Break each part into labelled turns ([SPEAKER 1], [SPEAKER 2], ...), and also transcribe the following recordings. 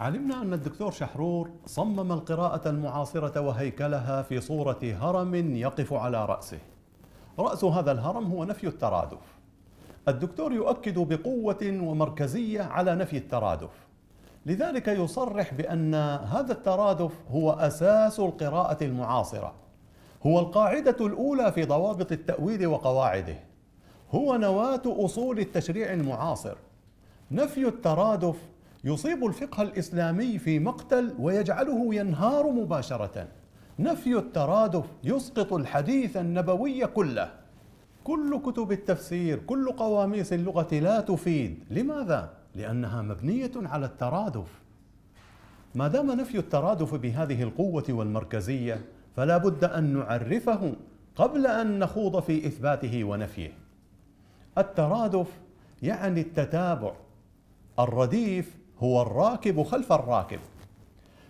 [SPEAKER 1] علمنا أن الدكتور شحرور صمم القراءة المعاصرة وهيكلها في صورة هرم يقف على رأسه. رأس هذا الهرم هو نفي الترادف. الدكتور يؤكد بقوة ومركزية على نفي الترادف. لذلك يصرح بأن هذا الترادف هو أساس القراءة المعاصرة. هو القاعدة الأولى في ضوابط التأويل وقواعده. هو نواة أصول التشريع المعاصر. نفي الترادف يصيب الفقه الإسلامي في مقتل ويجعله ينهار مباشرة نفي الترادف يسقط الحديث النبوي كله كل كتب التفسير كل قواميس اللغة لا تفيد لماذا؟ لأنها مبنية على الترادف ما دام نفي الترادف بهذه القوة والمركزية فلا بد أن نعرفه قبل أن نخوض في إثباته ونفيه الترادف يعني التتابع الرديف هو الراكب خلف الراكب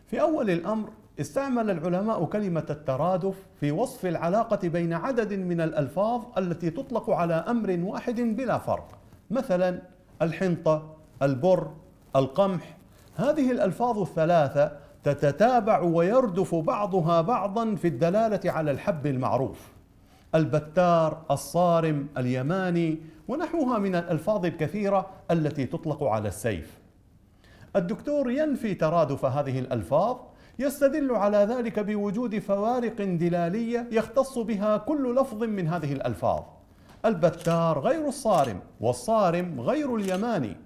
[SPEAKER 1] في أول الأمر استعمل العلماء كلمة الترادف في وصف العلاقة بين عدد من الألفاظ التي تطلق على أمر واحد بلا فرق مثلا الحنطة البر القمح هذه الألفاظ الثلاثة تتتابع ويردف بعضها بعضا في الدلالة على الحب المعروف البتار الصارم اليماني ونحوها من الألفاظ الكثيرة التي تطلق على السيف الدكتور ينفي ترادف هذه الألفاظ يستدل على ذلك بوجود فوارق دلالية يختص بها كل لفظ من هذه الألفاظ البتار غير الصارم والصارم غير اليماني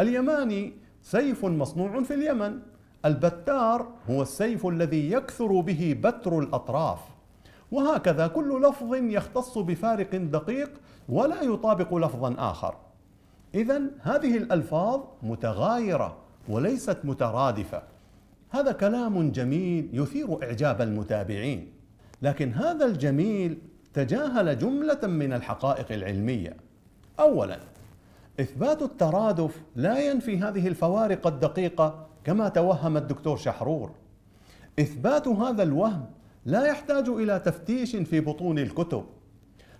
[SPEAKER 1] اليماني سيف مصنوع في اليمن البتار هو السيف الذي يكثر به بتر الأطراف وهكذا كل لفظ يختص بفارق دقيق ولا يطابق لفظا آخر إذا هذه الألفاظ متغايرة وليست مترادفة هذا كلام جميل يثير إعجاب المتابعين لكن هذا الجميل تجاهل جملة من الحقائق العلمية أولا إثبات الترادف لا ينفي هذه الفوارق الدقيقة كما توهم الدكتور شحرور إثبات هذا الوهم لا يحتاج إلى تفتيش في بطون الكتب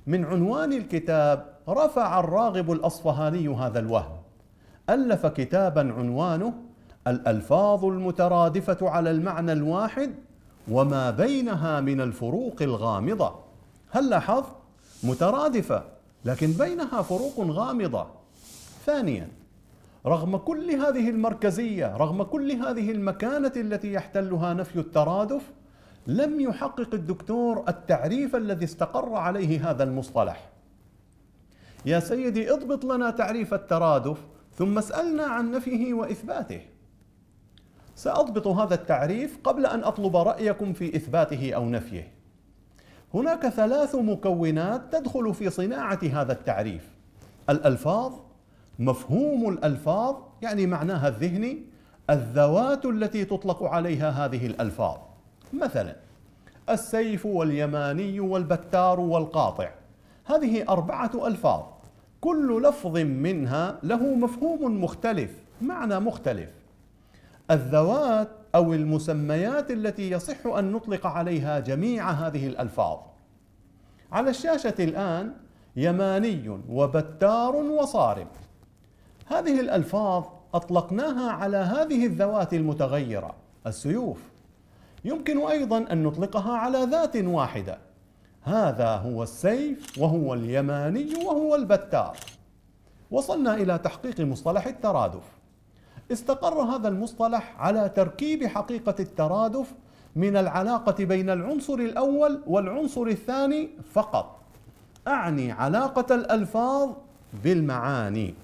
[SPEAKER 1] من عنوان الكتاب رفع الراغب الأصفهاني هذا الوهم ألف كتابا عنوانه الألفاظ المترادفة على المعنى الواحد وما بينها من الفروق الغامضة هل لاحظت مترادفة لكن بينها فروق غامضة ثانيا رغم كل هذه المركزية رغم كل هذه المكانة التي يحتلها نفي الترادف لم يحقق الدكتور التعريف الذي استقر عليه هذا المصطلح يا سيدي اضبط لنا تعريف الترادف ثم سألنا عن نفيه وإثباته سأضبط هذا التعريف قبل أن أطلب رأيكم في إثباته أو نفيه هناك ثلاث مكونات تدخل في صناعة هذا التعريف الألفاظ مفهوم الألفاظ يعني معناها الذهني الذوات التي تطلق عليها هذه الألفاظ مثلا السيف واليماني والبتار والقاطع هذه أربعة ألفاظ كل لفظ منها له مفهوم مختلف معنى مختلف الذوات او المسميات التي يصح ان نطلق عليها جميع هذه الالفاظ على الشاشه الان يماني وبتار وصارم هذه الالفاظ اطلقناها على هذه الذوات المتغيره السيوف يمكن ايضا ان نطلقها على ذات واحده هذا هو السيف وهو اليماني وهو البتار وصلنا إلى تحقيق مصطلح الترادف استقر هذا المصطلح على تركيب حقيقة الترادف من العلاقة بين العنصر الأول والعنصر الثاني فقط أعني علاقة الألفاظ بالمعاني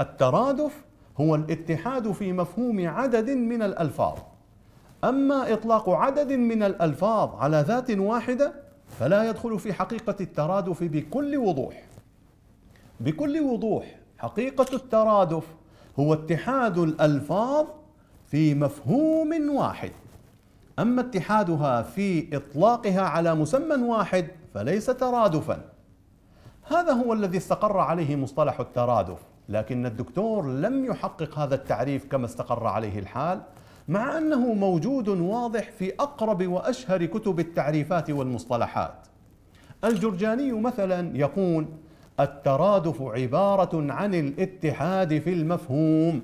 [SPEAKER 1] الترادف هو الاتحاد في مفهوم عدد من الألفاظ أما إطلاق عدد من الألفاظ على ذات واحدة فلا يدخل في حقيقة الترادف بكل وضوح بكل وضوح حقيقة الترادف هو اتحاد الألفاظ في مفهوم واحد أما اتحادها في إطلاقها على مسمى واحد فليس ترادفا هذا هو الذي استقر عليه مصطلح الترادف لكن الدكتور لم يحقق هذا التعريف كما استقر عليه الحال مع أنه موجود واضح في أقرب وأشهر كتب التعريفات والمصطلحات الجرجاني مثلا يقول الترادف عبارة عن الاتحاد في المفهوم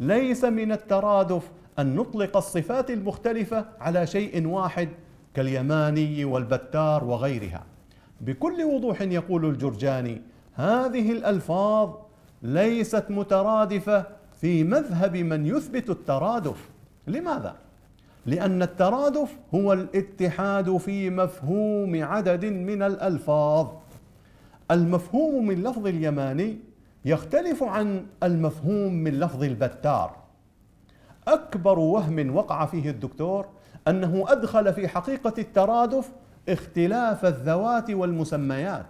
[SPEAKER 1] ليس من الترادف أن نطلق الصفات المختلفة على شيء واحد كاليماني والبتار وغيرها بكل وضوح يقول الجرجاني هذه الألفاظ ليست مترادفة في مذهب من يثبت الترادف لماذا؟ لأن الترادف هو الاتحاد في مفهوم عدد من الألفاظ المفهوم من لفظ اليماني يختلف عن المفهوم من لفظ البتار أكبر وهم وقع فيه الدكتور أنه أدخل في حقيقة الترادف اختلاف الذوات والمسميات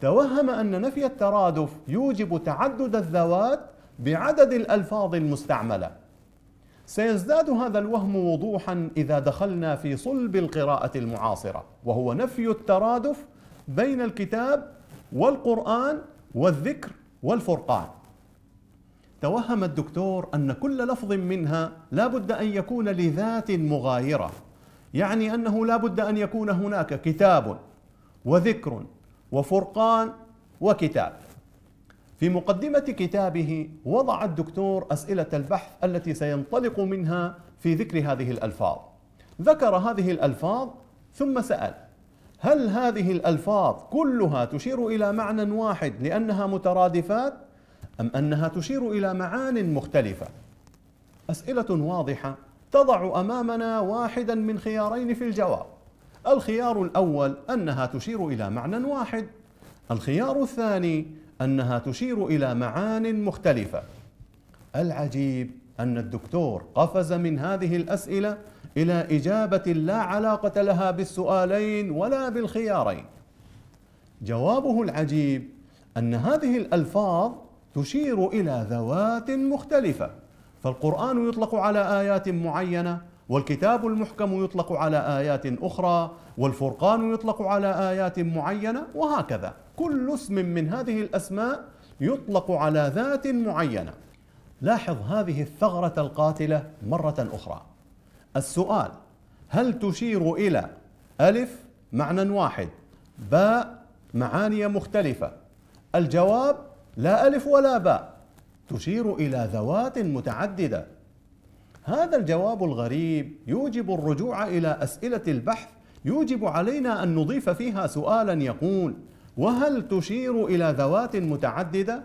[SPEAKER 1] توهم أن نفي الترادف يوجب تعدد الذوات بعدد الألفاظ المستعملة سيزداد هذا الوهم وضوحا إذا دخلنا في صلب القراءة المعاصرة وهو نفي الترادف بين الكتاب والقرآن والذكر والفرقان توهم الدكتور أن كل لفظ منها لا بد أن يكون لذات مغايرة يعني أنه لا بد أن يكون هناك كتاب وذكر وفرقان وكتاب في مقدمة كتابه وضع الدكتور أسئلة البحث التي سينطلق منها في ذكر هذه الألفاظ ذكر هذه الألفاظ ثم سأل هل هذه الألفاظ كلها تشير إلى معنى واحد لأنها مترادفات أم أنها تشير إلى معان مختلفة أسئلة واضحة تضع أمامنا واحدا من خيارين في الجواب الخيار الأول أنها تشير إلى معنى واحد الخيار الثاني أنها تشير إلى معان مختلفة العجيب أن الدكتور قفز من هذه الأسئلة إلى إجابة لا علاقة لها بالسؤالين ولا بالخيارين جوابه العجيب أن هذه الألفاظ تشير إلى ذوات مختلفة فالقرآن يطلق على آيات معينة والكتاب المحكم يطلق على آيات أخرى والفرقان يطلق على آيات معينة وهكذا كل اسم من هذه الاسماء يطلق على ذات معينه لاحظ هذه الثغره القاتله مره اخرى السؤال هل تشير الى الف معنى واحد باء معاني مختلفه الجواب لا الف ولا باء تشير الى ذوات متعدده هذا الجواب الغريب يوجب الرجوع الى اسئله البحث يوجب علينا ان نضيف فيها سؤالا يقول وهل تشير إلى ذوات متعددة؟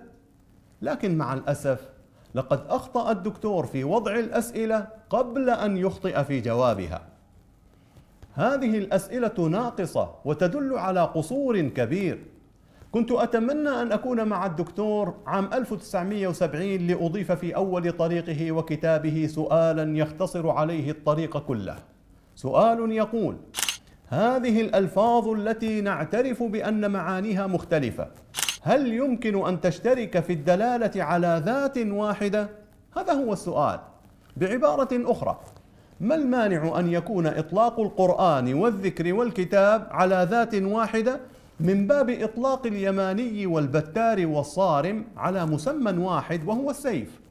[SPEAKER 1] لكن مع الأسف لقد أخطأ الدكتور في وضع الأسئلة قبل أن يخطئ في جوابها هذه الأسئلة ناقصة وتدل على قصور كبير كنت أتمنى أن أكون مع الدكتور عام 1970 لأضيف في أول طريقه وكتابه سؤالا يختصر عليه الطريق كله سؤال يقول هذه الألفاظ التي نعترف بأن معانيها مختلفة هل يمكن أن تشترك في الدلالة على ذات واحدة؟ هذا هو السؤال بعبارة أخرى ما المانع أن يكون إطلاق القرآن والذكر والكتاب على ذات واحدة من باب إطلاق اليماني والبتار والصارم على مسمى واحد وهو السيف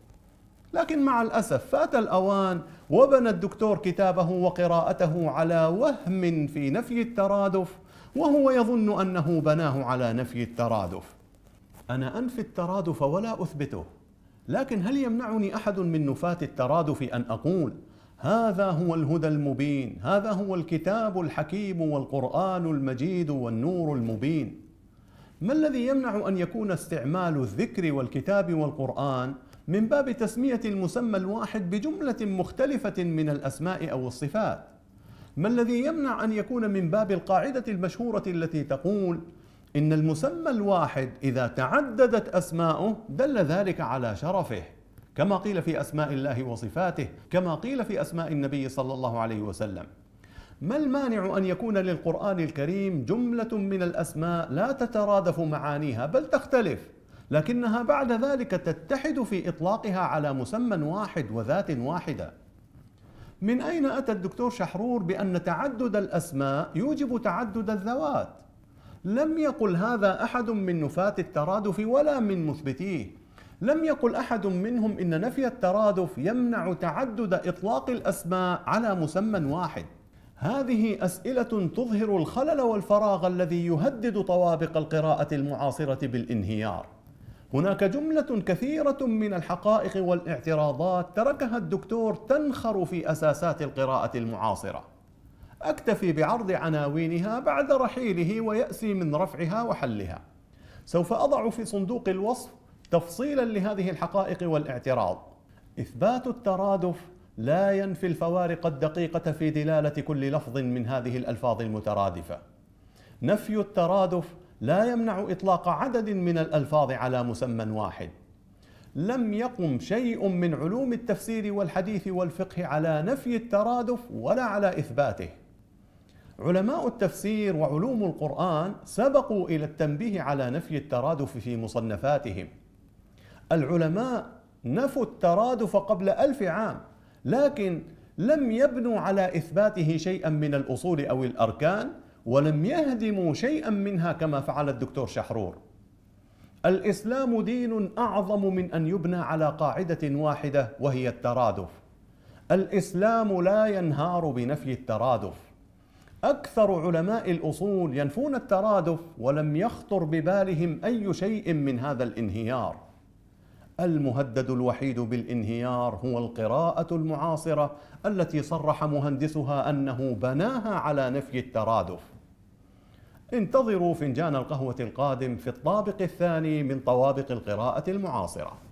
[SPEAKER 1] لكن مع الأسف فات الأوان وبنى الدكتور كتابه وقراءته على وهم في نفي الترادف وهو يظن أنه بناه على نفي الترادف أنا أنفي الترادف ولا أثبته لكن هل يمنعني أحد من نفاة الترادف أن أقول هذا هو الهدى المبين هذا هو الكتاب الحكيم والقرآن المجيد والنور المبين ما الذي يمنع أن يكون استعمال الذكر والكتاب والقرآن من باب تسمية المسمى الواحد بجملة مختلفة من الأسماء أو الصفات ما الذي يمنع أن يكون من باب القاعدة المشهورة التي تقول إن المسمى الواحد إذا تعددت أسماؤه دل ذلك على شرفه كما قيل في أسماء الله وصفاته كما قيل في أسماء النبي صلى الله عليه وسلم ما المانع أن يكون للقرآن الكريم جملة من الأسماء لا تترادف معانيها بل تختلف لكنها بعد ذلك تتحد في إطلاقها على مسمى واحد وذات واحدة من أين أتى الدكتور شحرور بأن تعدد الأسماء يوجب تعدد الذوات؟ لم يقل هذا أحد من نفاة الترادف ولا من مثبتيه لم يقل أحد منهم إن نفي الترادف يمنع تعدد إطلاق الأسماء على مسمى واحد هذه أسئلة تظهر الخلل والفراغ الذي يهدد طوابق القراءة المعاصرة بالانهيار هناك جملة كثيرة من الحقائق والاعتراضات تركها الدكتور تنخر في أساسات القراءة المعاصرة أكتفي بعرض عناوينها بعد رحيله ويأسي من رفعها وحلها سوف أضع في صندوق الوصف تفصيلا لهذه الحقائق والاعتراض إثبات الترادف لا ينفي الفوارق الدقيقة في دلالة كل لفظ من هذه الألفاظ المترادفة نفي الترادف لا يمنع اطلاق عدد من الالفاظ على مسمى واحد لم يقم شيء من علوم التفسير والحديث والفقه على نفي الترادف ولا على اثباته علماء التفسير وعلوم القران سبقوا الى التنبيه على نفي الترادف في مصنفاتهم العلماء نفوا الترادف قبل الف عام لكن لم يبنوا على اثباته شيئا من الاصول او الاركان ولم يهدموا شيئا منها كما فعل الدكتور شحرور الاسلام دين اعظم من ان يبنى على قاعده واحده وهي الترادف الاسلام لا ينهار بنفي الترادف اكثر علماء الاصول ينفون الترادف ولم يخطر ببالهم اي شيء من هذا الانهيار المهدد الوحيد بالانهيار هو القراءه المعاصره التي صرح مهندسها انه بناها على نفي الترادف انتظروا فنجان القهوة القادم في الطابق الثاني من طوابق القراءة المعاصرة